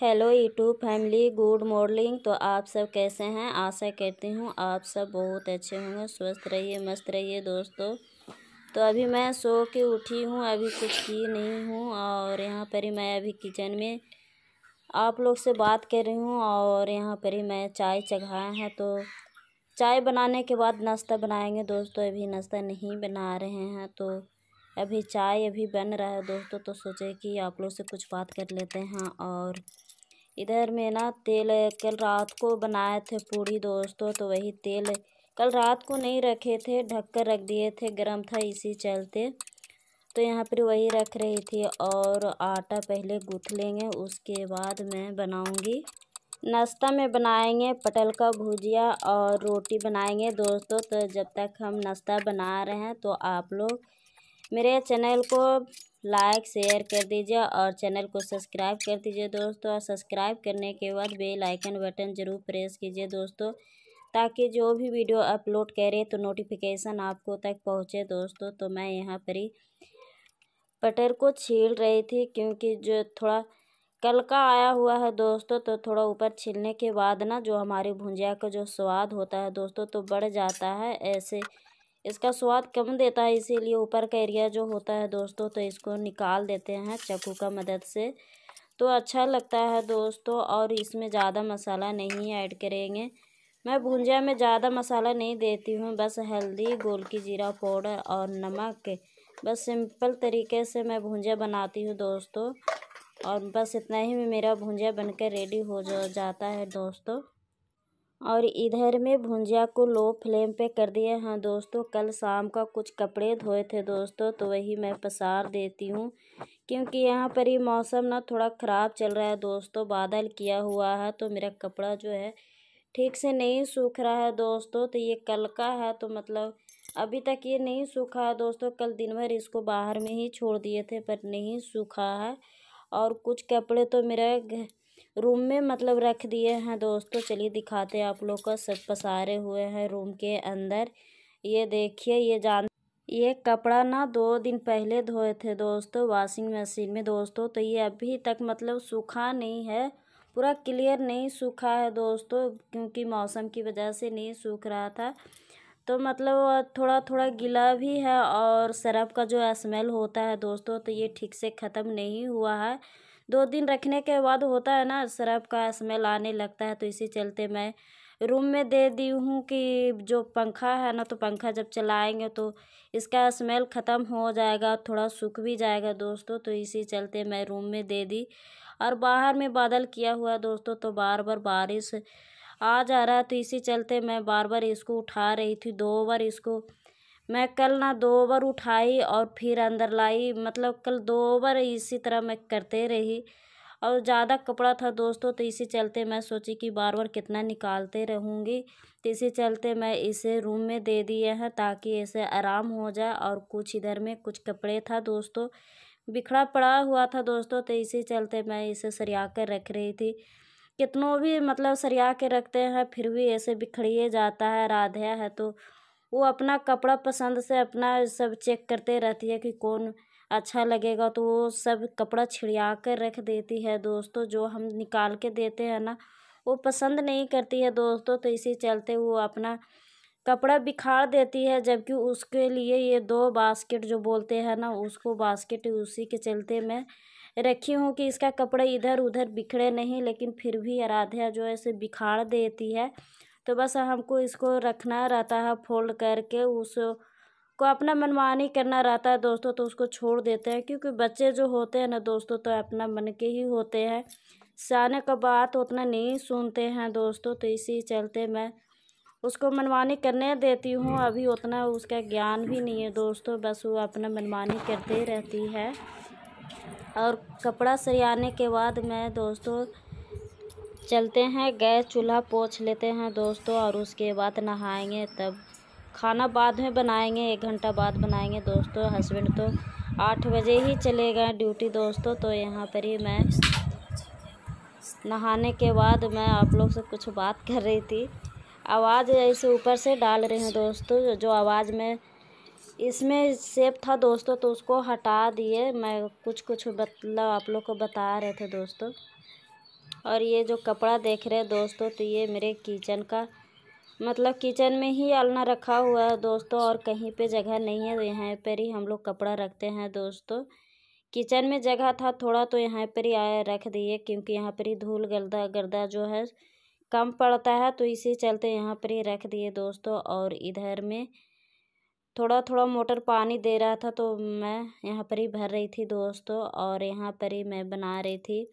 hello YouTube family good morning तो आप सब कैसे हैं आशा करती हूँ आप सब बहुत अच्छे होंगे स्वस्थ रहिए मस्त रहिए दोस्तों तो अभी मैं सो के उठी हूँ अभी कुछ की नहीं हूँ और यहाँ पर ही मैं अभी किचन में आप लोग से बात कर रही हूँ और यहाँ पर ही मैं चाय चघाए हैं तो चाय बनाने के बाद नाश्ता बनाएंगे दोस्तों अभी नाश्ता नहीं बना रहे हैं तो अभी चाय अभी बन रहा है दोस्तों तो सोचे कि आप लोग से कुछ बात कर लेते हैं और इधर में ना तेल कल रात को बनाए थे पूड़ी दोस्तों तो वही तेल कल रात को नहीं रखे थे ढक कर रख दिए थे गर्म था इसी चलते तो यहाँ पर वही रख रही थी और आटा पहले गूँथ लेंगे उसके बाद मैं बनाऊँगी नाश्ता में बनाएंगे पटल का भुजिया और रोटी बनाएंगे दोस्तों तो जब तक हम नाश्ता बना रहे हैं तो आप लोग मेरे चैनल को लाइक शेयर कर दीजिए और चैनल को सब्सक्राइब कर दीजिए दोस्तों और सब्सक्राइब करने के बाद बेल आइकन बटन ज़रूर प्रेस कीजिए दोस्तों ताकि जो भी वीडियो अपलोड करें तो नोटिफिकेशन आपको तक पहुँचे दोस्तों तो मैं यहाँ पर ही पटर को छील रही थी क्योंकि जो थोड़ा कल का आया हुआ है दोस्तों तो थोड़ा ऊपर छीलने के बाद ना जो हमारी भुंजिया का जो स्वाद होता है दोस्तों तो बढ़ जाता है ऐसे इसका स्वाद कम देता है इसीलिए ऊपर का एरिया जो होता है दोस्तों तो इसको निकाल देते हैं चाकू का मदद से तो अच्छा लगता है दोस्तों और इसमें ज़्यादा मसाला नहीं ऐड करेंगे मैं भुंजिया में ज़्यादा मसाला नहीं देती हूँ बस हल्दी गोल की जीरा पाउडर और नमक बस सिंपल तरीके से मैं भुंजिया बनाती हूँ दोस्तों और बस इतना ही में मेरा भुंजिया बनकर रेडी हो जाता है दोस्तों और इधर में भुंजिया को लो फ्लेम पे कर दिए हैं हाँ दोस्तों कल शाम का कुछ कपड़े धोए थे दोस्तों तो वही मैं पसार देती हूँ क्योंकि यहाँ पर ही मौसम ना थोड़ा ख़राब चल रहा है दोस्तों बादल किया हुआ है तो मेरा कपड़ा जो है ठीक से नहीं सूख रहा है दोस्तों तो ये कल का है तो मतलब अभी तक ये नहीं सूखा है दोस्तों कल दिन भर इसको बाहर में ही छोड़ दिए थे पर नहीं सूखा है और कुछ कपड़े तो मेरा रूम में मतलब रख दिए हैं दोस्तों चलिए दिखाते हैं आप लोग को सब पसारे हुए हैं रूम के अंदर ये देखिए ये जान ये कपड़ा ना दो दिन पहले धोए थे दोस्तों वॉशिंग मशीन में दोस्तों तो ये अभी तक मतलब सूखा नहीं है पूरा क्लियर नहीं सूखा है दोस्तों क्योंकि मौसम की वजह से नहीं सूख रहा था तो मतलब थोड़ा थोड़ा गीला भी है और सरफ का जो स्मेल होता है दोस्तों तो ये ठीक से ख़त्म नहीं हुआ है दो दिन रखने के बाद होता है ना सर्फ का स्मेल आने लगता है तो इसी चलते मैं रूम में दे दी हूँ कि जो पंखा है ना तो पंखा जब चलाएंगे तो इसका स्मेल ख़त्म हो जाएगा थोड़ा सूख भी जाएगा दोस्तों तो इसी चलते मैं रूम में दे दी और बाहर में बादल किया हुआ दोस्तों तो बार बार बारिश आ जा रहा है तो इसी चलते मैं बार बार इसको उठा रही थी दो बार इसको मैं कल ना दो ओवर उठाई और फिर अंदर लाई मतलब कल दो ओवर इसी तरह मैं करते रही और ज़्यादा कपड़ा था दोस्तों तो इसी चलते मैं सोची कि बार बार कितना निकालते रहूँगी तो इसी चलते मैं इसे रूम में दे दिए हैं ताकि इसे आराम हो जाए और कुछ इधर में कुछ कपड़े था दोस्तों बिखरा पड़ा हुआ था दोस्तों तो इसी चलते मैं इसे सरिया कर रख रही थी कितनों भी मतलब सरिया के रखते हैं फिर भी ऐसे बिखड़िए जाता है राधे है तो वो अपना कपड़ा पसंद से अपना सब चेक करते रहती है कि कौन अच्छा लगेगा तो वो सब कपड़ा छिड़िया कर रख देती है दोस्तों जो हम निकाल के देते हैं ना वो पसंद नहीं करती है दोस्तों तो इसी चलते वो अपना कपड़ा बिखार देती है जबकि उसके लिए ये दो बास्केट जो बोलते हैं ना उसको बास्केट उसी के चलते मैं रखी हूँ कि इसका कपड़ा इधर उधर बिखरे नहीं लेकिन फिर भी आराध्या जो है इसे बिखार देती है तो बस हमको इसको रखना रहता है फोल्ड करके उस को अपना मनमानी करना रहता है दोस्तों तो उसको छोड़ देते हैं क्योंकि बच्चे जो होते हैं ना दोस्तों तो अपना मन के ही होते हैं सियाने का बात उतना नहीं सुनते हैं दोस्तों तो इसी चलते मैं उसको मनमानी करने देती हूँ अभी उतना उसका ज्ञान भी नहीं है दोस्तों बस वो अपना मनमानी करते रहती है और कपड़ा सरियाने के बाद मैं दोस्तों चलते हैं गैस चूल्हा पोछ लेते हैं दोस्तों और उसके बाद नहाएंगे तब खाना बाद में बनाएंगे एक घंटा बाद बनाएंगे दोस्तों हस्बैंड तो आठ बजे ही चले गए ड्यूटी दोस्तों तो यहाँ पर ही मैं नहाने के बाद मैं आप लोग से कुछ बात कर रही थी आवाज़ ऐसे ऊपर से डाल रहे हैं दोस्तों जो आवाज़ में इसमें सेब था दोस्तों तो उसको हटा दिए मैं कुछ कुछ मतलब आप लोग को बता रहे थे दोस्तों और ये जो कपड़ा देख रहे हैं दोस्तों तो ये मेरे किचन का मतलब किचन में ही अलना रखा हुआ है दोस्तों और कहीं पे जगह नहीं है तो यहाँ पर ही हम लोग कपड़ा रखते हैं दोस्तों किचन में जगह था थोड़ा तो यहाँ पर ही आया रख दिए क्योंकि यहाँ पर ही धूल गर्दा गर्दा जो है कम पड़ता है तो इसी चलते यहाँ पर ही रख दिए दोस्तों और इधर में थोड़ा थोड़ा मोटर पानी दे रहा था तो मैं यहाँ पर ही भर रही थी दोस्तों और यहाँ पर ही मैं बना रही थी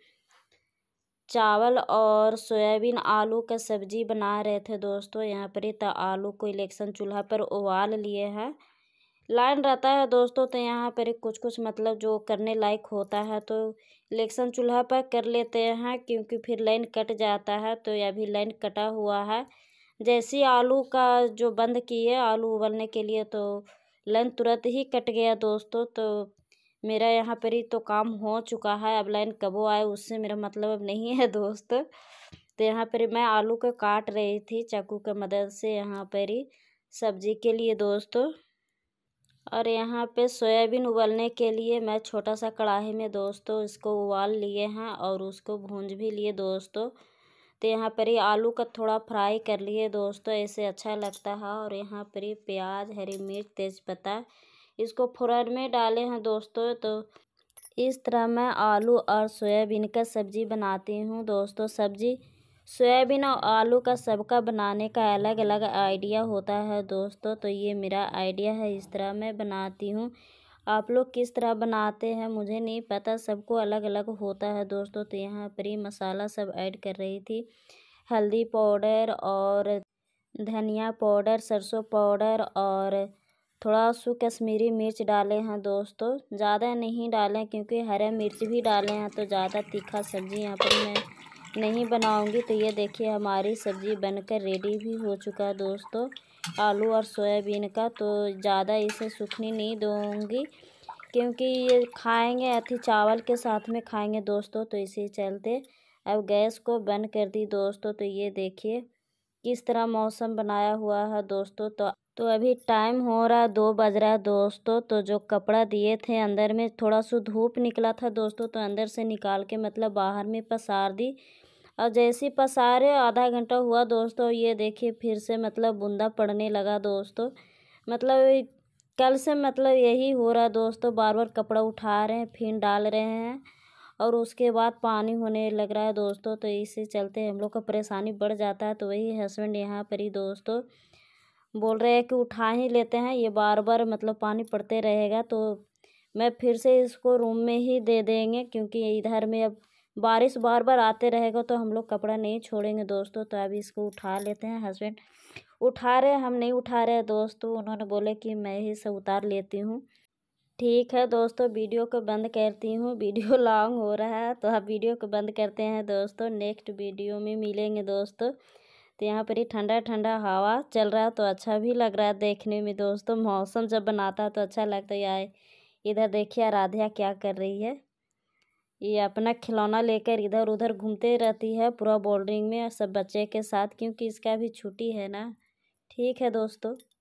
चावल और सोयाबीन आलू का सब्जी बना रहे थे दोस्तों यहाँ पर तो आलू को इलेक्शन चूल्हा पर उबाल लिए हैं लाइन रहता है दोस्तों तो यहाँ पर कुछ कुछ मतलब जो करने लायक होता है तो इलेक्शन चूल्हा पर कर लेते हैं क्योंकि फिर लाइन कट जाता है तो यह भी लाइन कटा हुआ है जैसे आलू का जो बंद किए आलू उबलने के लिए तो लाइन तुरंत ही कट गया दोस्तों तो मेरा यहाँ पर ही तो काम हो चुका है अब लाइन कब आए उससे मेरा मतलब अब नहीं है दोस्त तो यहाँ पर मैं आलू को काट रही थी चाकू के मदद से यहाँ पर ही सब्जी के लिए दोस्तों और यहाँ पे सोयाबीन उबलने के लिए मैं छोटा सा कढ़ाई में दोस्तों इसको उबाल लिए हैं और उसको भूंज भी लिए दोस्तों तो यहाँ पर ही आलू का थोड़ा फ्राई कर लिए दोस्तों ऐसे अच्छा लगता है और यहाँ पर ही प्याज हरी मिर्च तेज़पत्ता इसको फ़ोरन में डाले हैं दोस्तों तो इस तरह मैं आलू और सोयाबीन का सब्ज़ी बनाती हूँ दोस्तों सब्ज़ी सोयाबीन और आलू का सबका बनाने का अलग अलग आइडिया होता है दोस्तों तो ये मेरा आइडिया है इस तरह मैं बनाती हूँ आप लोग किस तरह बनाते हैं मुझे नहीं पता सबको अलग अलग होता है दोस्तों तो यहाँ पर ही मसाला सब ऐड कर रही थी हल्दी पाउडर और धनिया पाउडर सरसों पाउडर और थोड़ा सू कश्मीरी मिर्च डाले हैं हाँ दोस्तों ज़्यादा नहीं डालें क्योंकि हरा मिर्च भी डाले हैं हाँ तो ज़्यादा तीखा सब्ज़ी यहाँ पर मैं नहीं बनाऊँगी तो ये देखिए हमारी सब्ज़ी बनकर रेडी भी हो चुका है दोस्तों आलू और सोयाबीन का तो ज़्यादा इसे सूखनी नहीं दूँगी क्योंकि ये खाएँगे अथी चावल के साथ में खाएँगे दोस्तों तो इसी चलते अब गैस को बंद कर दी दोस्तों तो ये देखिए किस तरह मौसम बनाया हुआ है दोस्तों तो तो अभी टाइम हो रहा दो बज रहा है दोस्तों तो जो कपड़ा दिए थे अंदर में थोड़ा सा धूप निकला था दोस्तों तो अंदर से निकाल के मतलब बाहर में पसार दी और जैसे पसारे आधा घंटा हुआ दोस्तों ये देखिए फिर से मतलब बूंदा पड़ने लगा दोस्तों मतलब कल से मतलब यही हो रहा है दोस्तों बार बार कपड़ा उठा रहे हैं फिर डाल रहे हैं और उसके बाद पानी होने लग रहा है दोस्तों तो इसी चलते हम लोग का परेशानी बढ़ जाता है तो वही हस्बैंड यहाँ पर ही दोस्तों बोल रहे हैं कि उठा ही लेते हैं ये बार बार मतलब पानी पड़ते रहेगा तो मैं फिर से इसको रूम में ही दे देंगे क्योंकि इधर में अब बारिश बार बार आते रहेगा तो हम लोग कपड़ा नहीं छोड़ेंगे दोस्तों तो अभी इसको उठा लेते हैं हस्बैंड उठा रहे हम नहीं उठा रहे दोस्तों उन्होंने बोले कि मैं ही सब उतार लेती हूँ ठीक है दोस्तों वीडियो को बंद करती हूँ वीडियो लॉन्ग हो रहा है तो आप वीडियो को बंद करते हैं दोस्तों नेक्स्ट वीडियो में मिलेंगे दोस्तों तो यहाँ पर ही ठंडा ठंडा हवा चल रहा है तो अच्छा भी लग रहा है देखने में दोस्तों मौसम जब बनाता है तो अच्छा लगता है यार इधर देखिए राधिया क्या कर रही है ये अपना खिलौना लेकर इधर उधर घूमते रहती है पूरा बोल्डरिंग में सब बच्चे के साथ क्योंकि इसका भी छुट्टी है ना ठीक है दोस्तों